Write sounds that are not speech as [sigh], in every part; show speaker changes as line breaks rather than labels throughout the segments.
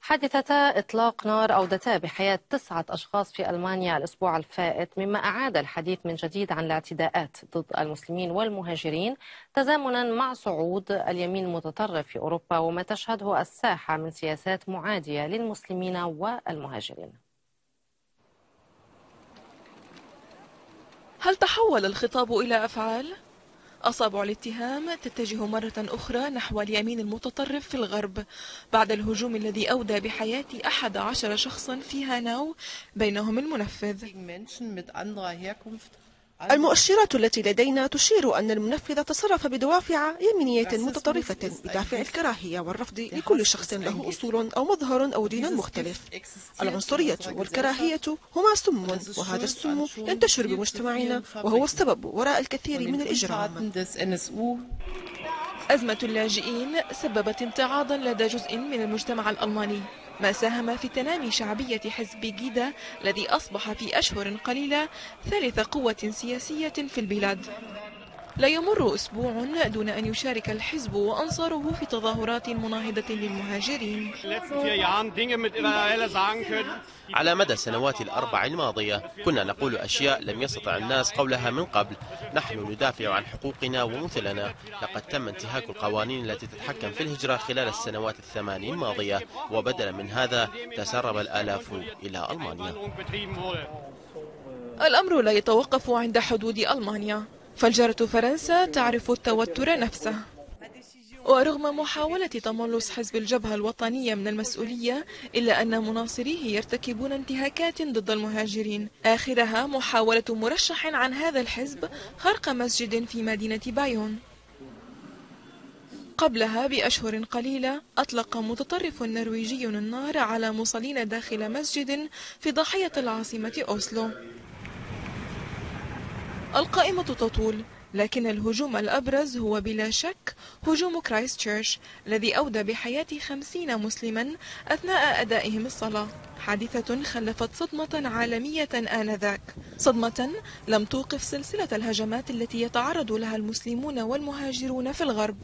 حادثتا إطلاق نار أودتا بحياة تسعة أشخاص في ألمانيا الأسبوع الفائت مما أعاد الحديث من جديد عن الاعتداءات ضد المسلمين والمهاجرين تزامنا مع صعود اليمين المتطرف في أوروبا وما تشهده الساحة من سياسات معادية للمسلمين والمهاجرين
هل تحول الخطاب إلى أفعال؟ أصابع الاتهام تتجه مرة أخرى نحو اليمين المتطرف في الغرب بعد الهجوم الذي أودى بحياة أحد عشر شخصا في هاناو بينهم المنفذ المؤشرات التي لدينا تشير أن المنفذ تصرف بدوافع يمينية متطرفة بدافع الكراهية والرفض لكل شخص له أصول أو مظهر أو دين مختلف العنصرية والكراهية هما سم وهذا السم ينتشر بمجتمعنا وهو السبب وراء الكثير من الإجرام أزمة اللاجئين سببت امتعاضا لدى جزء من المجتمع الألماني ما ساهم في تنامي شعبية حزب جيدا الذي أصبح في أشهر قليلة ثالث قوة سياسية في البلاد لا يمر أسبوع دون أن يشارك الحزب وأنصاره في تظاهرات مناهضة للمهاجرين
على مدى السنوات الأربع الماضية كنا نقول أشياء لم يستطع الناس قولها من قبل نحن ندافع عن حقوقنا ومثلنا لقد تم انتهاك القوانين التي تتحكم في الهجرة خلال السنوات الثمان الماضية وبدلا من هذا تسرب الآلاف إلى ألمانيا
الأمر لا يتوقف عند حدود ألمانيا فالجارة فرنسا تعرف التوتر نفسه ورغم محاولة تملص حزب الجبهة الوطنية من المسؤولية إلا أن مناصريه يرتكبون انتهاكات ضد المهاجرين آخرها محاولة مرشح عن هذا الحزب خرق مسجد في مدينة بايون قبلها بأشهر قليلة أطلق متطرف نرويجي النار على مصلين داخل مسجد في ضاحية العاصمة أوسلو القائمة تطول لكن الهجوم الأبرز هو بلا شك هجوم تشيرش الذي أودى بحياة خمسين مسلما أثناء أدائهم الصلاة حادثة خلفت صدمة عالمية آنذاك صدمة لم توقف سلسلة الهجمات التي يتعرض لها المسلمون والمهاجرون في الغرب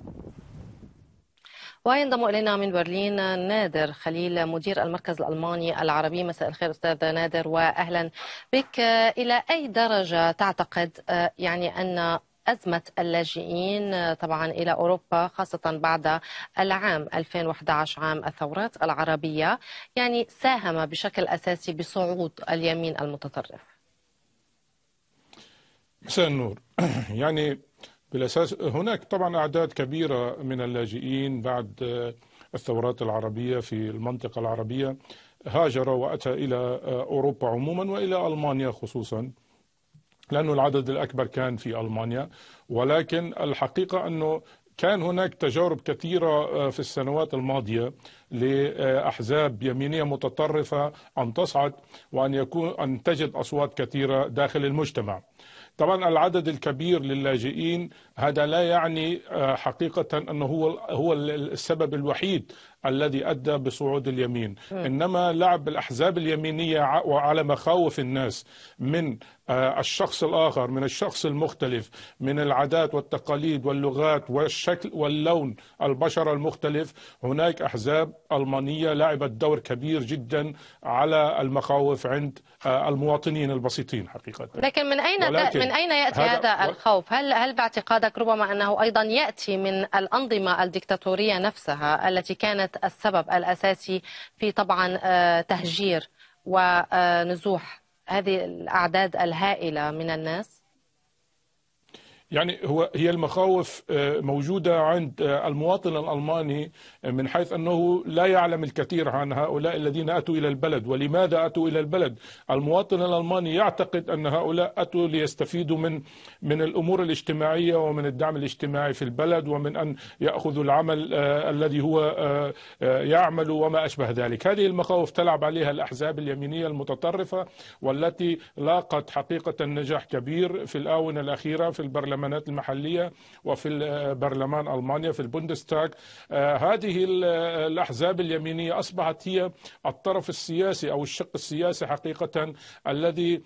وينضم الينا من برلين نادر خليل مدير المركز الالماني العربي مساء الخير استاذ نادر واهلا بك الى اي درجه تعتقد آه، يعني ان أزمة اللاجئين آه، طبعا إلى أوروبا خاصة بعد العام 2011 عام الثورات العربية يعني ساهم بشكل أساسي بصعود اليمين المتطرف
مساء النور [clears throat] يعني بالأساس هناك طبعا أعداد كبيرة من اللاجئين بعد آه، الثورات العربية في المنطقة العربية هاجر وأتى إلى آه، أوروبا عموما وإلى ألمانيا خصوصا لأنه العدد الأكبر كان في ألمانيا ولكن الحقيقة أنه كان هناك تجارب كثيرة آه، في السنوات الماضية لأحزاب يمينية متطرفة أن تصعد وأن يكون أن تجد أصوات كثيرة داخل المجتمع طبعا العدد الكبير للاجئين هذا لا يعني آه، حقيقة أنه هو هو السبب الوحيد الذي أدى بصعود اليمين إنما لعب الأحزاب اليمينية وعلى مخاوف الناس من آه، الشخص الآخر من الشخص المختلف من العادات والتقاليد واللغات والشكل واللون البشرة المختلف هناك أحزاب ألمانية لعبت دور كبير جدا على المخاوف عند آه، المواطنين البسيطين حقيقة لكن
من أين من أين يأتي هذا, هذا الخوف؟ هل هل باعتقادك ربما أنه أيضا يأتي من الأنظمة الدكتاتورية نفسها التي كانت السبب الأساسي في طبعا آه، تهجير ونزوح آه، هذه الأعداد الهائلة من الناس؟
يعني هو هي المخاوف آه، موجودة عند آه، المواطن الألماني آه، من حيث أنه لا يعلم الكثير عن هؤلاء الذين أتوا إلى البلد ولماذا أتوا إلى البلد المواطن الألماني يعتقد أن هؤلاء أتوا ليستفيدوا من من الأمور الاجتماعية ومن الدعم الاجتماعي في البلد ومن أن يأخذوا العمل الذي هو يعمل وما أشبه ذلك هذه المخاوف تلعب عليها الأحزاب اليمينية المتطرفة والتي لاقت حقيقة نجاح كبير في الآونة الأخيرة في البرلمان البرلمانات المحلية وفي برلمان ألمانيا في البوندستاغ آه، هذه الأحزاب اليمينية أصبحت هي الطرف السياسي أو الشق السياسي حقيقة الذي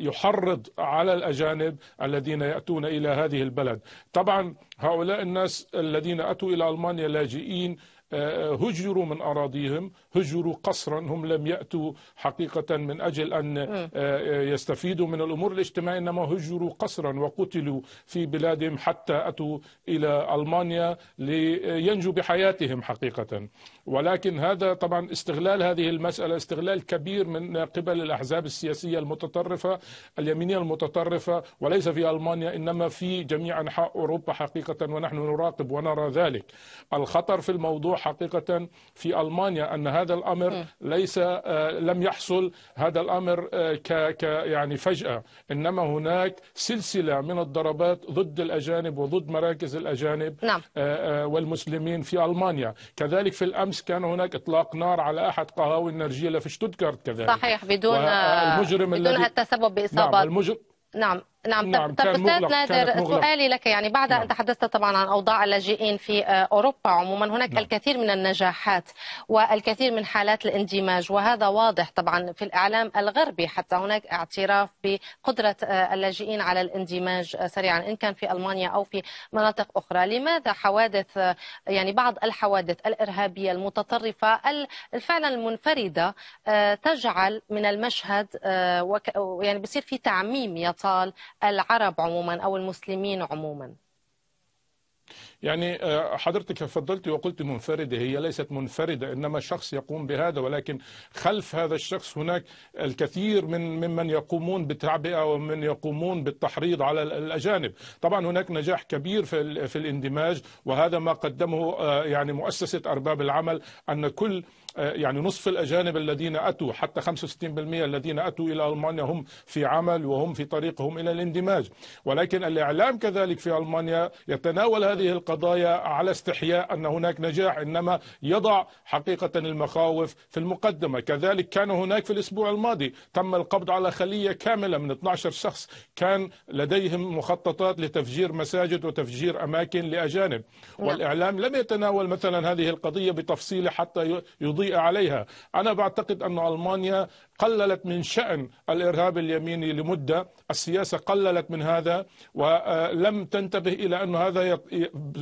يحرض على الاجانب الذين ياتون الى هذه البلد، طبعا هؤلاء الناس الذين اتوا الى المانيا لاجئين آه، آه، هجروا من أراضيهم هجروا قصرا هم لم يأتوا حقيقة من أجل أن آه، يستفيدوا من الأمور الاجتماعية إنما هجروا قصرا وقتلوا في بلادهم حتى أتوا إلى ألمانيا لينجوا بحياتهم حقيقة ولكن هذا طبعا استغلال هذه المسألة استغلال كبير من قبل الأحزاب السياسية المتطرفة اليمينية المتطرفة وليس في ألمانيا إنما في جميع أنحاء أوروبا حقيقة ونحن نراقب ونرى ذلك الخطر في الموضوع حقيقة في ألمانيا أن هذا الأمر ليس آه، لم يحصل هذا الأمر آه، ك يعني فجأة إنما هناك سلسلة من الضربات ضد الأجانب وضد مراكز الأجانب نعم. آه، والمسلمين في ألمانيا كذلك في الأمس كان هناك إطلاق نار على أحد قهاوي النرجيلة في شتوتغارت كذلك صحيح
بدون المجرم بدون التسبب بإصابات نعم المجرم نعم نعم،, نعم طب استاذ نادر سؤالي لك يعني بعد نعم. ان تحدثت طبعا عن اوضاع اللاجئين في آه، اوروبا عموما هناك نعم. الكثير من النجاحات والكثير من حالات الاندماج وهذا واضح طبعا في الاعلام الغربي حتى هناك اعتراف بقدره آه، اللاجئين على الاندماج آه، سريعا ان كان في المانيا او في مناطق اخرى لماذا حوادث يعني بعض الحوادث الارهابيه المتطرفه الفعلا المنفرده تجعل من المشهد يعني بصير في تعميم يطال العرب عموما أو المسلمين عموما
يعني آه، حضرتك فضلت وقلت منفردة هي ليست منفردة إنما شخص يقوم بهذا ولكن خلف هذا الشخص هناك الكثير من ممن يقومون بالتعبئة ومن يقومون بالتحريض على الأجانب طبعا هناك نجاح كبير في الاندماج وهذا ما قدمه آه، يعني مؤسسة أرباب العمل أن كل آه، يعني نصف الأجانب الذين أتوا حتى 65% الذين أتوا إلى ألمانيا هم في عمل وهم في طريقهم إلى الاندماج ولكن الإعلام كذلك في ألمانيا يتناول هذه القضايا على استحياء أن هناك نجاح إنما يضع حقيقة المخاوف في المقدمة كذلك كان هناك في الأسبوع الماضي تم القبض على خلية كاملة من 12 شخص كان لديهم مخططات لتفجير مساجد وتفجير أماكن لأجانب نعم. والإعلام لم يتناول مثلا هذه القضية بتفصيل حتى يضيء عليها أنا بعتقد أن ألمانيا قللت من شأن الإرهاب اليميني لمدة السياسة قللت من هذا ولم آه، تنتبه إلى أن هذا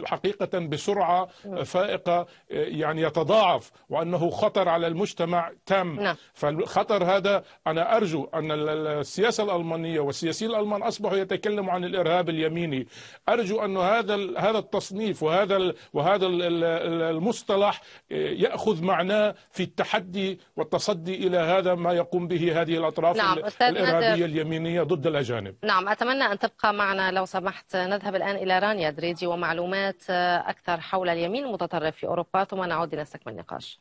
حقيقة بسرعة آه، نعم. فائقة آه، يعني يتضاعف وأنه خطر على المجتمع تام نعم. فالخطر هذا أنا أرجو أن السياسة الألمانية والسياسيين الألمان أصبحوا يتكلموا عن الإرهاب اليميني أرجو أن هذا هذا التصنيف وهذا وهذا المصطلح يأخذ معناه في التحدي والتصدي إلى هذا ما تقوم به هذه الأطراف نعم. الإرهابية اليمينية ضد الأجانب
نعم أتمنى أن تبقى معنا لو سمحت نذهب الآن إلى رانيا دريدي ومعلومات آه، أكثر حول اليمين المتطرف في أوروبا ثم نعود لنستكمل النقاش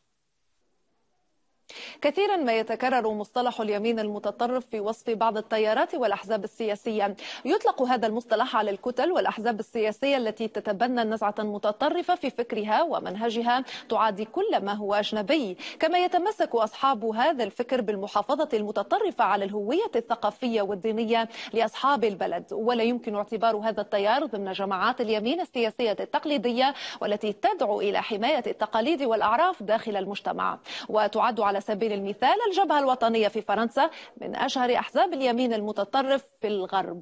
كثيرا ما يتكرر مصطلح اليمين المتطرف في وصف بعض التيارات والأحزاب السياسية يطلق هذا المصطلح على الكتل والأحزاب السياسية التي تتبنى نزعة متطرفة في فكرها ومنهجها تعادي كل ما هو أجنبي كما يتمسك أصحاب هذا الفكر بالمحافظة المتطرفة على الهوية الثقافية والدينية لأصحاب البلد ولا يمكن اعتبار هذا التيار ضمن جماعات اليمين السياسية التقليدية والتي تدعو إلى حماية التقاليد والأعراف داخل المجتمع وتعد على سبيل المثال الجبهة الوطنية في فرنسا من أشهر أحزاب اليمين المتطرف في الغرب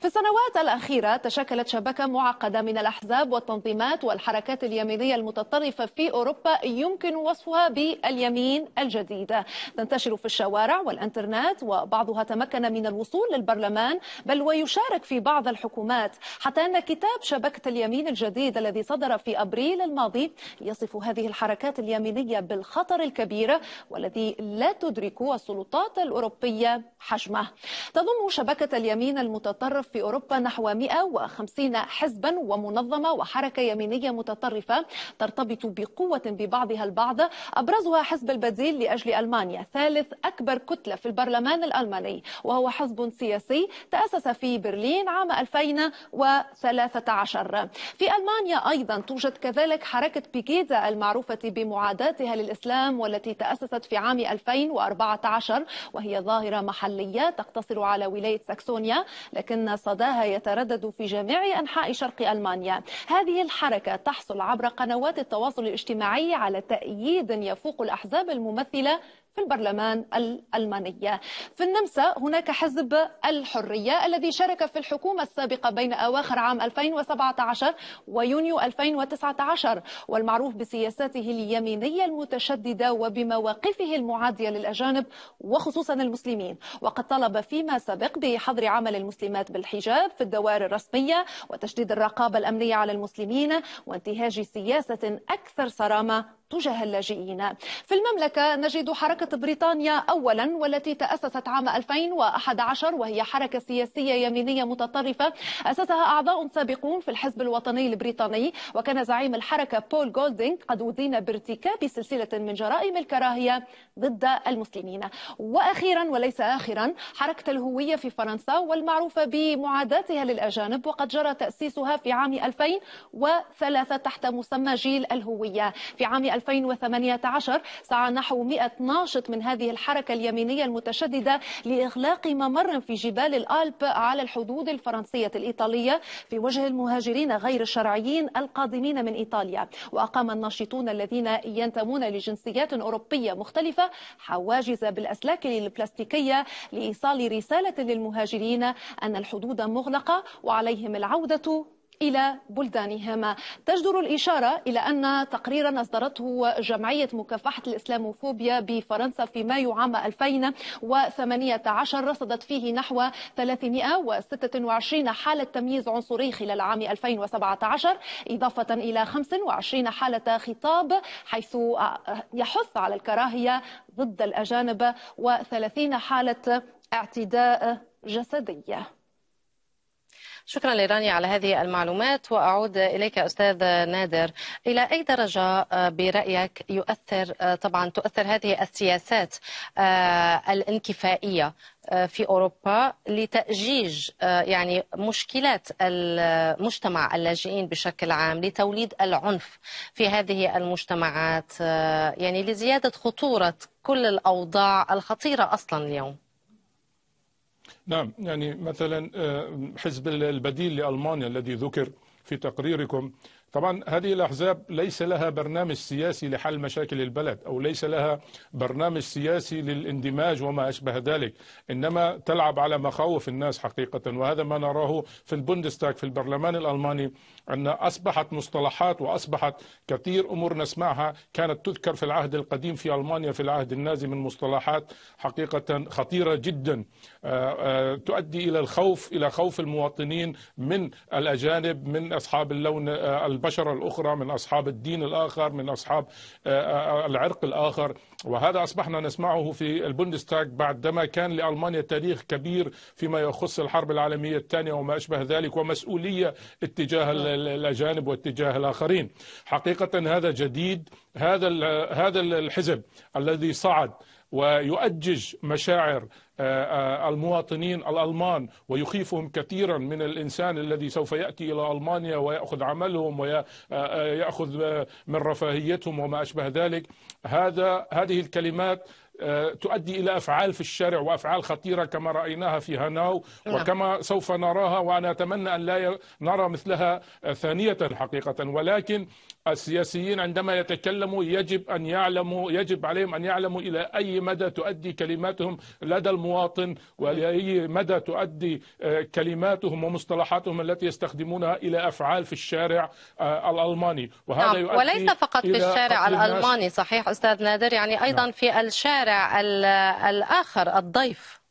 في السنوات الأخيرة تشكلت شبكة معقدة من الأحزاب والتنظيمات والحركات اليمينية المتطرفة في أوروبا يمكن وصفها باليمين الجديد تنتشر في الشوارع والإنترنت وبعضها تمكن من الوصول للبرلمان بل ويشارك في بعض الحكومات حتى أن كتاب شبكة اليمين الجديد الذي صدر في أبريل الماضي يصف هذه الحركات اليمينية بالخطر الكبير والذي لا تدرك السلطات الأوروبية حجمه تضم شبكة اليمين المتطرف في أوروبا نحو 150 حزبا ومنظمة وحركة يمينية متطرفة ترتبط بقوة ببعضها البعض أبرزها حزب البديل لأجل ألمانيا ثالث أكبر كتلة في البرلمان الألماني وهو حزب سياسي تأسس في برلين عام 2013 في ألمانيا أيضا توجد كذلك حركة بيكيتا المعروفة بمعاداتها للإسلام والتي تأسست انتشرت في عام 2014 وهي ظاهرة محلية تقتصر على ولاية ساكسونيا لكن صداها يتردد في جميع أنحاء شرق ألمانيا هذه الحركة تحصل عبر قنوات التواصل الاجتماعي على تأييد يفوق الأحزاب الممثلة في البرلمان الألماني في النمسا هناك حزب الحرية الذي شارك في الحكومة السابقة بين أواخر عام 2017 ويونيو 2019 والمعروف بسياساته اليمينية المتشددة وبمواقفه المعادية للأجانب وخصوصا المسلمين وقد طلب فيما سبق بحظر عمل المسلمات بالحجاب في الدوائر الرسمية وتشديد الرقابة الأمنية على المسلمين وانتهاج سياسة أكثر صرامة تجاه اللاجئين في المملكة نجد حركة بريطانيا أولا والتي تأسست عام 2011 وهي حركة سياسية يمينية متطرفة أسسها أعضاء سابقون في الحزب الوطني البريطاني وكان زعيم الحركة بول جولدينغ قد أذين بارتكاب سلسلة من جرائم الكراهية ضد المسلمين وأخيرا وليس آخرا حركة الهوية في فرنسا والمعروفة بمعاداتها للأجانب وقد جرى تأسيسها في عام 2003 تحت مسمى جيل الهوية في عام 2018 سعى نحو 100 ناشط من هذه الحركة اليمينية المتشددة لإغلاق ممر في جبال الألب على الحدود الفرنسية الإيطالية في وجه المهاجرين غير الشرعيين القادمين من إيطاليا وأقام الناشطون الذين ينتمون لجنسيات أوروبية مختلفة حواجز بالأسلاك البلاستيكية لإيصال رسالة للمهاجرين أن الحدود مغلقة وعليهم العودة إلى بلدانهما تجدر الإشارة إلى أن تقريرا أصدرته جمعية مكافحة الإسلاموفوبيا بفرنسا في مايو عام 2018 رصدت فيه نحو 326 حالة تمييز عنصري خلال عام 2017 إضافة إلى 25 حالة خطاب حيث يحث على الكراهية ضد الأجانب و30 حالة اعتداء جسدي
شكرا لراني على هذه المعلومات وأعود إليك أستاذ نادر إلى أي درجة آه، برأيك يؤثر آه، طبعا تؤثر هذه السياسات آه، الانكفائية في أوروبا لتأجيج يعني مشكلات المجتمع اللاجئين بشكل عام لتوليد العنف في هذه المجتمعات يعني لزيادة خطورة كل الأوضاع الخطيرة أصلا اليوم
نعم يعني مثلا آه، حزب البديل لألمانيا الذي ذكر في تقريركم طبعا هذه الأحزاب ليس لها برنامج سياسي لحل مشاكل البلد أو ليس لها برنامج سياسي للاندماج وما أشبه ذلك إنما تلعب على مخاوف الناس حقيقة وهذا ما نراه في البوندستاك في البرلمان الألماني أن أصبحت مصطلحات وأصبحت كثير أمور نسمعها كانت تذكر في العهد القديم في ألمانيا في العهد النازي من مصطلحات حقيقة خطيرة جدا آه، آه، تؤدي إلى الخوف إلى خوف المواطنين من الأجانب من أصحاب اللون آه، البني البشر الأخرى من أصحاب الدين الآخر من أصحاب آه، آه، العرق الآخر وهذا أصبحنا نسمعه في البوندستاغ بعدما كان لألمانيا تاريخ كبير فيما يخص الحرب العالمية الثانية وما أشبه ذلك ومسؤولية اتجاه نعم. الأجانب واتجاه الآخرين حقيقة هذا جديد هذا هذا الحزب الذي صعد ويؤجج مشاعر آه، آه، المواطنين الألمان ويخيفهم كثيرا من الإنسان الذي سوف يأتي إلى ألمانيا ويأخذ عملهم ويأخذ آه، من رفاهيتهم وما أشبه ذلك هذا هذه الكلمات تؤدي الى افعال في الشارع وافعال خطيره كما رايناها في هاناو نعم. وكما سوف نراها وانا اتمنى ان لا نرى مثلها ثانيه حقيقه ولكن السياسيين عندما يتكلموا يجب ان يعلموا يجب عليهم ان يعلموا الى اي مدى تؤدي كلماتهم لدى المواطن والى اي مدى تؤدي آه، كلماتهم ومصطلحاتهم التي يستخدمونها الى افعال في الشارع آه، الالماني وهذا نعم. يؤدي وليس فقط في الشارع الالماني
صحيح استاذ نادر يعني ايضا نعم. في الشارع الاخر الضيف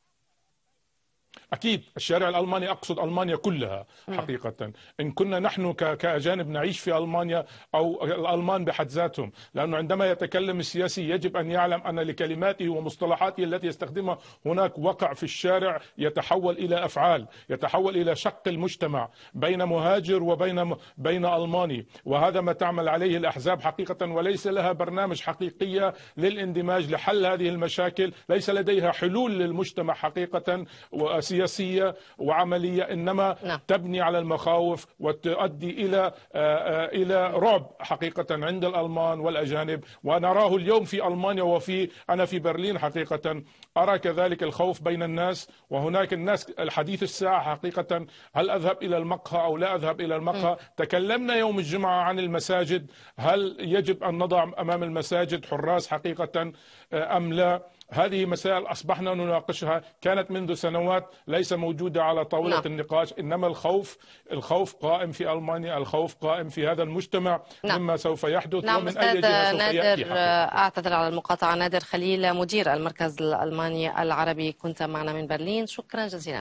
اكيد الشارع الالماني اقصد المانيا كلها حقيقه ان كنا نحن كاجانب نعيش في المانيا او الالمان بحد ذاتهم لانه عندما يتكلم السياسي يجب ان يعلم ان لكلماته ومصطلحاته التي يستخدمها هناك وقع في الشارع يتحول الى افعال يتحول الى شق المجتمع بين مهاجر وبين بين الماني وهذا ما تعمل عليه الاحزاب حقيقه وليس لها برنامج حقيقيه للاندماج لحل هذه المشاكل ليس لديها حلول للمجتمع حقيقه وسياسة سياسية وعملية إنما نعم. تبني على المخاوف وتؤدي إلى آه، آه، إلى رعب حقيقة عند الألمان والأجانب ونراه اليوم في ألمانيا وفي أنا في برلين حقيقة أرى كذلك الخوف بين الناس وهناك الناس الحديث الساعة حقيقة هل أذهب إلى المقهى أو لا أذهب إلى المقهى م. تكلمنا يوم الجمعة عن المساجد هل يجب أن نضع أمام المساجد حراس حقيقة آه، أم لا هذه مسائل أصبحنا نناقشها كانت منذ سنوات ليس موجودة على طاولة نعم. النقاش إنما الخوف الخوف قائم في ألمانيا الخوف قائم في هذا المجتمع نعم. مما سوف يحدث نعم ومن أي جهة سوف نادر يأتي آه،
أعتذر على المقاطعة نادر خليل مدير المركز الألماني العربي كنت معنا من برلين شكرا جزيلا